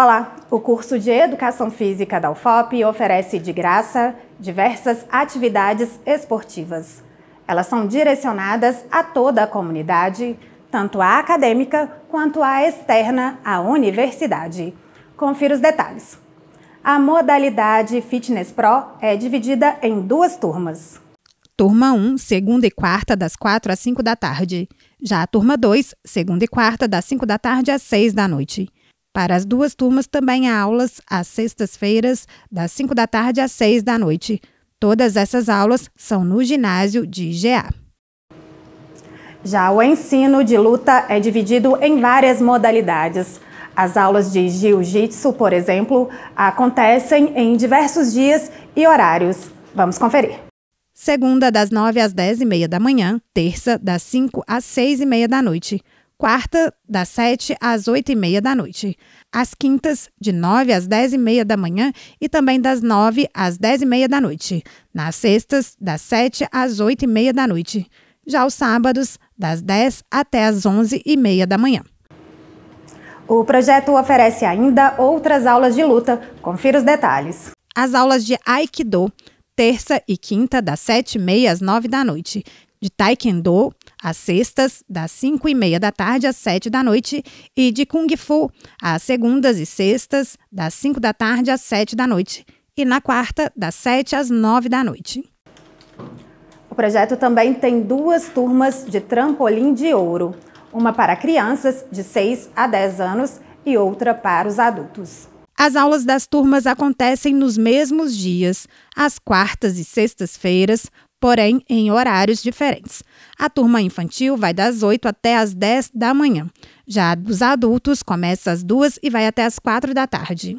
Olá, o curso de Educação Física da UFOP oferece de graça diversas atividades esportivas. Elas são direcionadas a toda a comunidade, tanto a acadêmica quanto a externa à universidade. Confira os detalhes. A modalidade Fitness Pro é dividida em duas turmas. Turma 1, segunda e quarta, das 4 às 5 da tarde. Já a turma 2, segunda e quarta, das 5 da tarde às 6 da noite. Para as duas turmas também há aulas às sextas-feiras, das 5 da tarde às 6 da noite. Todas essas aulas são no ginásio de IGA. Já o ensino de luta é dividido em várias modalidades. As aulas de jiu-jitsu, por exemplo, acontecem em diversos dias e horários. Vamos conferir. Segunda, das 9 às 10 e meia da manhã. Terça, das 5 às 6 e meia da noite. Quarta, das 7 às 8 e meia da noite. As quintas, de 9 às 10 e meia da manhã e também das 9 às 10 e meia da noite. Nas sextas, das 7 às 8 e meia da noite. Já aos sábados, das 10 até às 11 e meia da manhã. O projeto oferece ainda outras aulas de luta. Confira os detalhes. As aulas de Aikido, terça e quinta, das 7 e meia às 9 da noite, de Taekwondo, às sextas, das 5 e meia da tarde às 7 da noite, e de Kung Fu, às segundas e sextas, das 5 da tarde às 7 da noite, e na quarta, das 7 às 9 da noite. O projeto também tem duas turmas de trampolim de ouro, uma para crianças de 6 a 10 anos e outra para os adultos. As aulas das turmas acontecem nos mesmos dias, às quartas e sextas-feiras, porém em horários diferentes. A turma infantil vai das 8 até as 10 da manhã. Já dos adultos começa às 2 e vai até às 4 da tarde.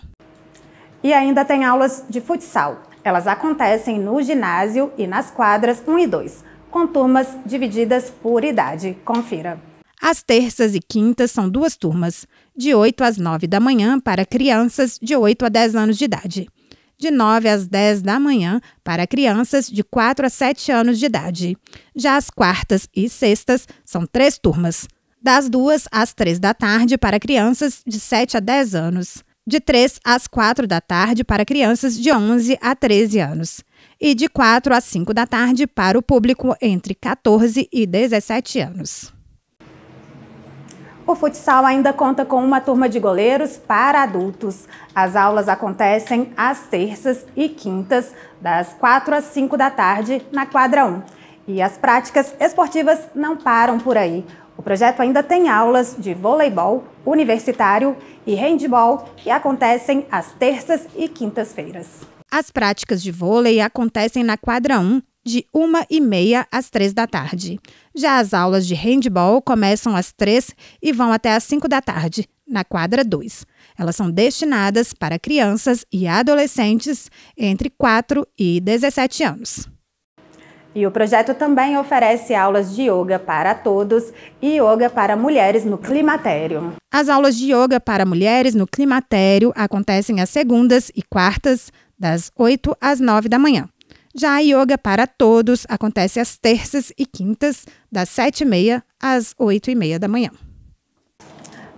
E ainda tem aulas de futsal. Elas acontecem no ginásio e nas quadras 1 e 2, com turmas divididas por idade. Confira. As terças e quintas são duas turmas, de 8 às 9 da manhã para crianças de 8 a 10 anos de idade de 9 às 10 da manhã, para crianças de 4 a 7 anos de idade. Já as quartas e sextas são três turmas, das 2 às 3 da tarde para crianças de 7 a 10 anos, de 3 às 4 da tarde para crianças de 11 a 13 anos e de 4 às 5 da tarde para o público entre 14 e 17 anos. O futsal ainda conta com uma turma de goleiros para adultos. As aulas acontecem às terças e quintas, das 4 às 5 da tarde, na quadra 1. E as práticas esportivas não param por aí. O projeto ainda tem aulas de voleibol universitário e handball que acontecem às terças e quintas-feiras. As práticas de vôlei acontecem na quadra 1 de uma e meia às três da tarde. Já as aulas de handball começam às três e vão até às cinco da tarde, na quadra 2. Elas são destinadas para crianças e adolescentes entre 4 e 17 anos. E o projeto também oferece aulas de yoga para todos e yoga para mulheres no climatério. As aulas de yoga para mulheres no climatério acontecem às segundas e quartas, das 8 às 9 da manhã. Já a Yoga para Todos acontece às terças e quintas, das 7h30 às 8h30 da manhã.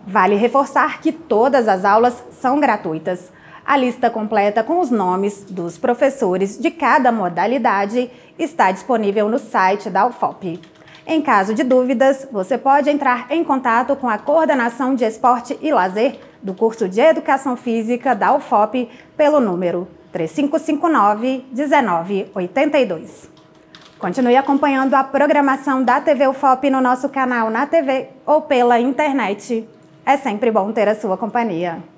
Vale reforçar que todas as aulas são gratuitas. A lista completa com os nomes dos professores de cada modalidade está disponível no site da UFOP. Em caso de dúvidas, você pode entrar em contato com a Coordenação de Esporte e Lazer do curso de Educação Física da UFOP pelo número 3559 1982. Continue acompanhando a programação da TV UFOP no nosso canal na TV ou pela internet. É sempre bom ter a sua companhia.